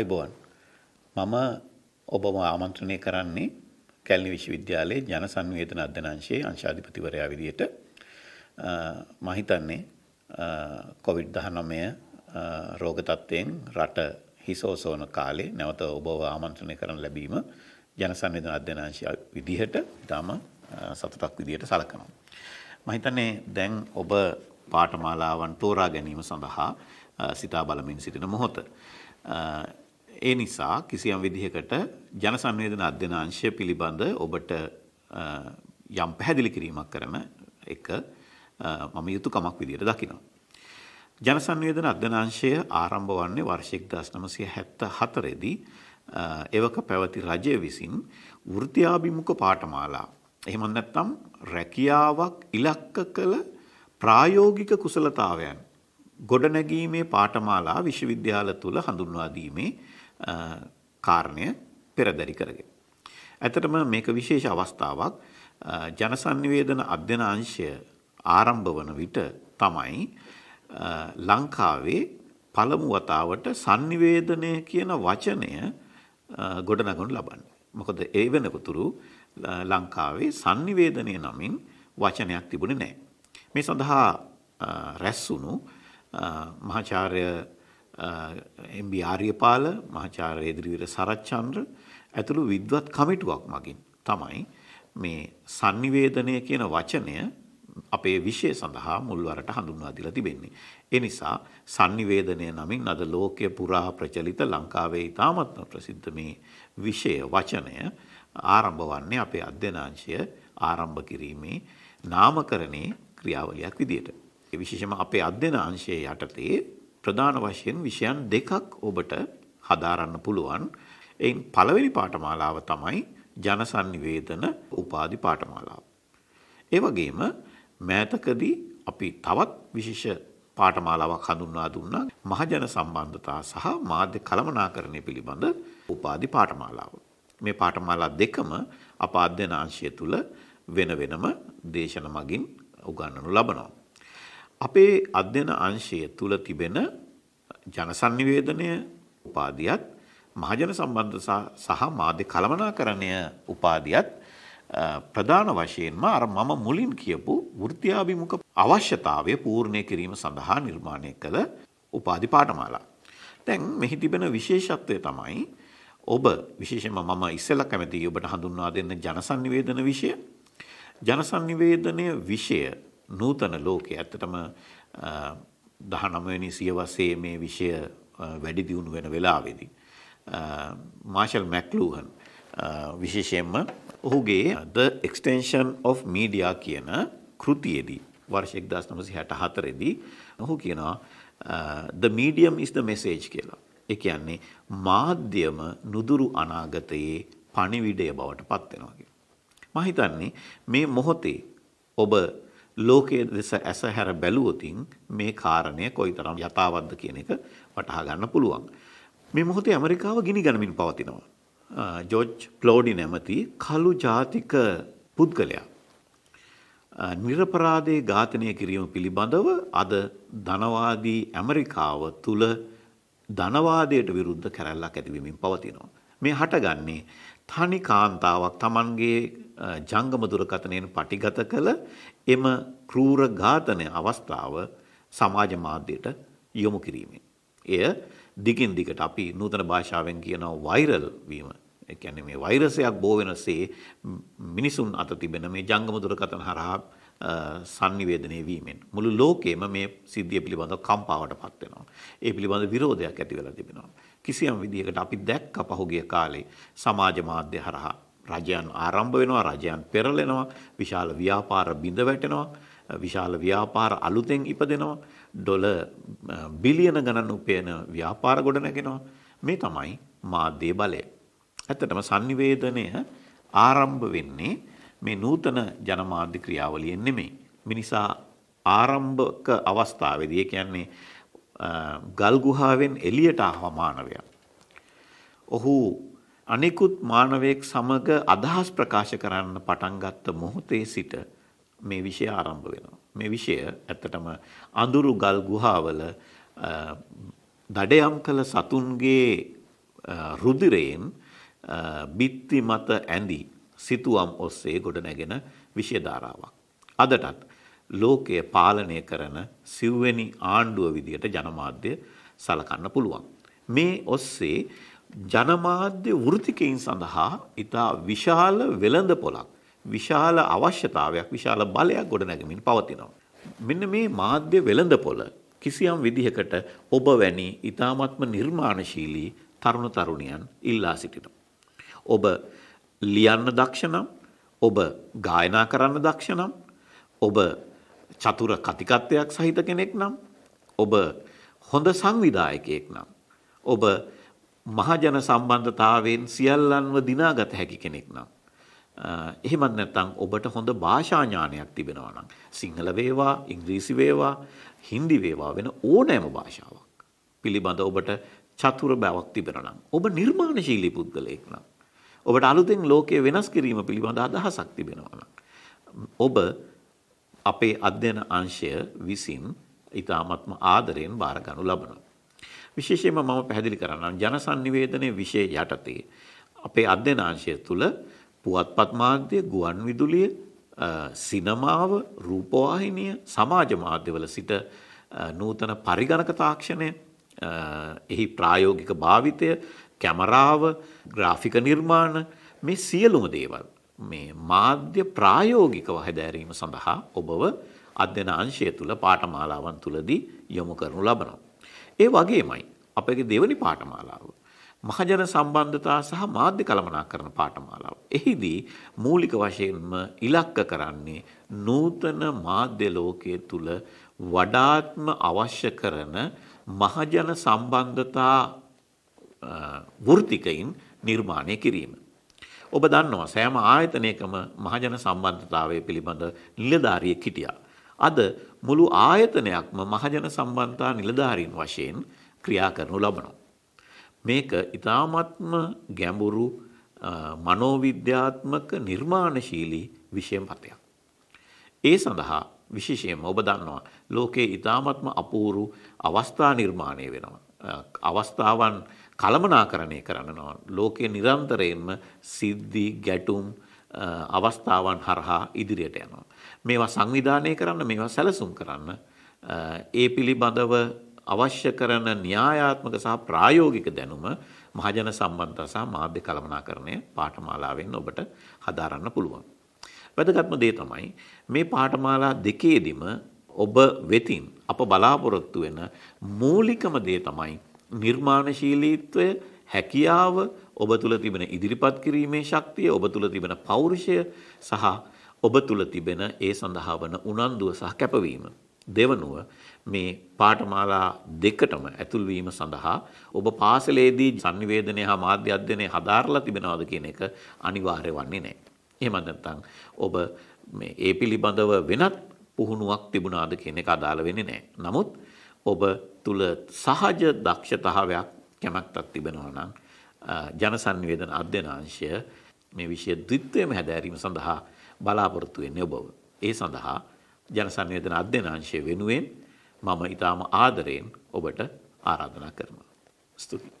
ආයිබෝන් මම ඔබම ආමන්ත්‍රණය කරන්නේ කැල්නි විශ්වවිද්‍යාලයේ ජන සංවේදන අධ්‍යනාංශයේ අංශාධිපතිවරයා විදියට මම හිතන්නේ කොවිඩ් 19 රෝග තත්ත්වයෙන් රට හිසෝසෝන කාලේ නැවත ඔබව ආමන්ත්‍රණය කරන ලැබීම ජන සංවේදන අධ්‍යනාංශය විදිහට ඉතාම සතුටක් විදියට සලකනවා. මම හිතන්නේ දැන් ඔබ පාඨමාලාවන් තෝරා ගැනීම සඳහා සිතා බලමින් සිටින මොහොත ඒ නිසා කිසියම් විදිහකට ජන සංවේදන අධ්‍යනාංශය පිළිබඳ ඔබට යම් පැහැදිලි කිරීමක් කරන එක මම යුතුකමක් විදිහට දකිනවා. ජන සංවේදන අධ්‍යනාංශය ආරම්භ වන්නේ වර්ෂ 1974 දී එවක පැවති රජය විසින් වෘත්තියාභිමුඛ පාඨමාලා එහෙම නැත්නම් රැකියාවක් ඉලක්ක කළ ප්‍රායෝගික කුසලතාවයන් ගොඩනැගීමේ පාඨමාලා විශ්වවිද්‍යාල තුල හඳුන්වා දීමේ කාරණය පෙරදරි කරගෙන. ඇතටම මේක විශේෂ අවස්ථාවක් ජනසන්නිවේදන අධ්‍යන අංශය ආරම්භ වන විට තමයි ලංකාවේ පළමු වතාවට සංනිවේදනය කියන වචනය ගොඩනගනු ලබන්න. මොකද ඒ වෙනකුතුරු ලංකාවේ සංනිවේදනය නමින් වචනයක් තිබුණ නෑ. මේ සඳහා රැස්සුණු මහාචාර්ය එම්බ ආර්යපාල මහාචාර්ය එදිරිවීර සරච්චන්ද්‍ර ඇතුළු විද්වත් කමිටුවක් මගින් තමයි මේ sannivedanaya කියන වචනය අපේ විෂය සඳහා මුල්වරට හඳුන්වා දීලා තිබෙන්නේ. ඒ නිසා sannivedanaya නමින් අද ලෝකය පුරා ප්‍රචලිත ලංකාවේ ඉතාමත්ම ප්‍රසිද්ධ මේ විෂය වචනය ආරම්භ වන්නේ අපේ අධ්‍යනාංශය ආරම්භ කිරීමේ නාමකරණේ ක්‍රියාවලියක් විදියට. ඒ විශේෂම අපේ අධ්‍යනාංශයේ යටතේ ප්‍රධාන වශයෙන් විෂයන් දෙකක් ඔබට හදාරන්න පුළුවන්. එයින් පළවෙනි පාඨමාලාව තමයි ජනසන්නිවේදන උපාධි පාඨමාලාව. ඒ වගේම මෑතකදී අපි තවත් විශේෂ පාඨමාලාවක් හඳුන්වා දුන්නා මහජන සම්බන්ධතා සහ මාධ්‍ය කළමනාකරණය පිළිබඳ උපාධි පාඨමාලාව. මේ පාඨමාලා දෙකම අප අධ්‍යනාංශය තුල වෙන වෙනම දේශන මගින් උගන්වනු ලබනවා. අපේ අධ්‍යන අංශය තුළ තිබෙන ජනසන්නිවේදනය උපාදියත් මහජන සම්බන්ධ සහ මාධ්‍ය කළමනාකරණය උපාදියත් ප්‍රධාන වශයෙන්ම අර මම මුලින් කියපු වෘත්තියාභිමුඛ අවශ්‍යතාවය පූර්ණය කිරීම සඳහා නිර්මාණය කළ උපාධි පාඨමාලා. දැන් මෙහි තිබෙන විශේෂත්වය තමයි ඔබ විශේෂයෙන්ම මම ඉස්සෙල්ලා කැමතියි ඔබට හඳුන්වා දෙන්න ජනසන්නිවේදන විෂය. ජනසන්නිවේදනය විෂය නූතන ලෝකය ඇත්තටම දහනමවැනි සියවසේ මේ විෂය වැඩි දියුණු වෙන වෙලාවේදී. මාශල් මැක්ලූහන් විශේෂයෙන්ම ඔහුගේ ද එක්ස්ටේෂන් of මීඩියා කියන කෘතියේදී වර්ෂෙක් දස් නමසි හැට හතරෙදී ඔහු කියනවා ද මීඩියම් ඉස්ද මෙසේජ් කියලා. එක යන්නේ මාධ්‍යම නුදුරු අනාගතයේ පණිවිඩය බවට පත්වෙනවාගේ. මහිතන්නේ මේ මොහොතේ ඔබ ලෝකයේ දෙස ඇස හැර බැලුවොතින් මේ කාරණය කොයිතරම් යථාවත්ද කියන එක වටහා ගන්න පුළුවන්. මේ මොහොතේ ඇමරිකාව ගිනි ගනිමින් පවතිනවා. ජෝජ් ප්ලෝඩි නැමති කළු ජාතික පුද්ගලයා. නිරපරාදේ ඝාතනය කිරීම පිළිබඳව අද ධනවාදී ඇමරිකාව තුළ ධනවාදයට විරුද්ධ කැරැල්ලක් ඇතිවීමින් පවතිනවා. මේ හටගන්නේ තනි කාන්තාවක් තමන්ගේ ජංගම දුරකථනයෙන් පටිගත කළ එම ක්‍රූර ඝාතනය අවස්ථාව සමාජ මාධ්‍යයට යොමු කිරීමෙන්. එය දිගින් දිගට අපි නූතන භාෂාවෙන් කියනව වෛරල් වීම. ඒ කියන්නේ මේ වෛරසයක් බෝ වෙනසේ මිනිසුන් අත තිබෙන මේ ජංගම දුරකථන හරහා සංනිවේදනය වීමෙන් මුළු ලෝකෙම මේ සිද්ධිය පිළිබඳව කම්පාවට පත් වෙනවා. ඒ පිළිබඳ විරෝධයක් ඇති වෙලා තිබෙනවා. කිසියම් විදිහකට අපි දැක්ක පහුගිය කාලේ සමාජ මාධ්‍ය හරහා රජයන් ආරම්භ වෙනවා රජයන් පෙරලෙනවා විශාල ව්‍යාපාර බිඳ වැටෙනවා විශාල ව්‍යාපාර අලුතෙන් ඉපදෙනවා ඩොල බිලියන ගණන් උපයන ව්‍යාපාර ගොඩනැගෙනවා මේ තමයි මාධ්‍ය බලය. ඇත්තටම sannivedanaya ආරම්භ වෙන්නේ මේ නූතන ජනමාධ්‍ය ක්‍රියාවලියෙන් නෙමෙයි. මිනිසා ආරම්භක අවස්ථාවේදී කියන්නේ ගල්ගුහාවෙන් එළියට ආව මානවයා. ඔහු අනිකුත් මානවයෙක් සමග අදහස් ප්‍රකාශ කරන්න පටන් ගත්ත මොහොතේ සිට මේ විෂය ආරම්භ වෙනවා. මේ විෂය ඇත්තටම අඳුරු ගල් ගුහාවල දඩයම් කළ සතුන්ගේ රුදිරයෙන් බිත්ති මත ඇඳි සිතුවම් ඔස්සේ ගොඩ නැගෙන විෂයධාරාවක්. අදටත් ලෝකය පාලනය කරන සිව්වැනි ආණ්ඩුව විදියට ජනමාධ්‍ය සලකන්න පුළුවන්. මේ ඔස්සේ ජනමාධ්‍ය වෘතිකයින් සඳහා ඉතා විශාල වෙළඳ පොලක් විශාල අවශ්‍යතාවයක් විශාල බලයක් ගොඩනැගමින් පවතිනවා. මෙන්න මේ මාධ්‍ය වෙළඳ පොල කිසියම් විදිහකට ඔබ වැනි ඉතාමත්ම නිර්මාණශීලී තරුණ තරුණියන් ඉල්ලා සිටිනවා. ඔබ ලියන්න දක්ෂනම් ඔබ ගායනා කරන්න දක්ෂනම් ඔබ චතුර කතිකත්වයක් සහිත කෙනෙක් නම් ඔබ හොඳ සංවිධායකයෙක් නම් ඔබ මහජන සම්බන්ධතාවෙන් සියල්ලන්ව දිනාගත හැකි කෙනෙක් නම්. එහෙමත් නැත්නම් ඔබට හොඳ භාෂා ඥානයක් තිබෙනවා නම් සිංහල වේවා, ඉංග්‍රීසි වේවා, හින්දි වේවා වෙන ඕනෑම භාෂාවක් පිළිබඳ ඔබට චතුර බවක් තිබෙනවා නම් ඔබ නිර්මාණශීලී පුද්ගලයෙක් නම් ඔබට අලුතෙන් ලෝකය වෙනස් කිරීම පිළිබඳ අදහසක් තිබෙනවා නම් ඔබ අපේ අධ්‍යයන අංශය විසින් ඊ타ත්ම ආදරයෙන් බාර ගන්නු ලබනවා විශේෂයෙන්ම මම පැහැදිලි කරන්නම් ජනසන්නිවේදනයේ විෂය යටතේ අපේ අධ්‍යනාංශය තුළ පුවත්පත් මාධ්‍ය, ගුවන් විදුලිය, සිනමාව, රූපවාහිනිය, සමාජ මාධ්‍යවල සිට නූතන පරිගණක තාක්ෂණය එහි ප්‍රායෝගික භාවිතය කැමරාව ග්‍රාෆික නිර්මාණ මේ සියලුම දේවල් මේ මාධ්‍ය ප්‍රායෝගිකව හැදෑරීම සඳහා ඔබව අධ්‍යන අංශය තුළ පාඨමාලාවන් තුළදී යොමු කරනු ලබනවා. ඒ වගේමයි අපගේ දෙවනි පාඨමාලාව මහජන සම්බන්ධතා සහ මාධ්‍ය කළමනාකරණ පාඨමාලාව. එහිදී මූලික වශයෙන්ම ඉලක්ක කරන්නේ නූතන මාධ්‍ය ලෝකයේ තුල වඩාත්ම අවශ්‍ය කරන මහජන සම්බන්ධතා වෘතිකයින් නිර්මාණය කිරීම. ඔබ දන්නවා සෑම ආයතනයකම මහජන සම්බන්ධතාවය පිළිබඳ නිලධාරිය කිටියා. අද මුළු ආයතනයක්ම මහජන සම්බන්ධතා නිලධාරීන් වශයෙන් ක්‍රියා කරනු ලබනවා. මේක ඉතාමත්ම ගැඹුරු මනෝවිද්‍යාත්මක නිර්මාණශීලී විෂය මතයක්. ඒ සඳහා විශේෂයෙන් ඔබ දන්නවා ලෝකයේ ඉතාමත්ම අපූරු අවස්ථා නිර්මාණය වෙනවා. අවස්ථාවන් කළමනාකරණය කරනවා. ලෝකයේ නිරන්තරයෙන්ම සිද්ධි ගැටුම් අවස්ථාවන් හරහා ඉදිරියට යනවා. මේවා සංවිධානය කරන්න මේවා සැලසුම් කරන්න ඒ පිළිබඳව අවශ්‍ය කරන න්‍යායාත්මක සහ ප්‍රායෝගික දැනුම මහජන සම්බන්ධතා සහ මාධ්‍ය කළමනාකරණය පාඨමාලාවෙන් ඔබට හදාරන්න පුළුවන්. වැදගත්ම දේ තමයි මේ පාඨමාලා දෙකේදීම ඔබ වෙතින් අප බලාපොරොත්තු වෙන මූලිකම දේ තමයි නිර්මාණශීලීත්වය හැකියාව ඔබ තුළ තිබෙන ඉදිරිපත් කිරීමේ ශක්තිය ඔබ තුළ තිබෙන පෞරුෂය සහ ඔබ තුළ තිබෙන ඒ සඳහා වන උනන්දුව සහ කැපවීම. දෙවනුව මේ පාඨමාලා දෙකටම ඇතුල්වීම සඳහා ඔබ පාසලේදී සංනිවේදනය හා මාධ්‍ය අධ්‍යයනය හදාරලා තිබෙනවද කියන එක අනිවාර්ය වන්නේ නැහැ. එහෙම නැත්නම් ඔබ මේ ඒ පිළිබඳව වෙනත් පුහුණුවක් තිබුණාද කියන එක අදාළ වෙන්නේ නැහැ. නමුත් ඔබ තුල සහජ දක්ෂතාවයක් කැමැත්තක් තිබෙනවා නම් ජන සංවේදන අධ්‍යනාංශය මේ විෂය ද්විත්වයම හැදෑරීම සඳහා බලාපොරොත්තු වෙන්නේ ඔබව. ඒ සඳහා ජන සංවේදන අධ්‍යනාංශය වෙනුවෙන් මම ඉතාම ආදරයෙන් ඔබට ආරාධනා කරනවා. ස්තුතියි.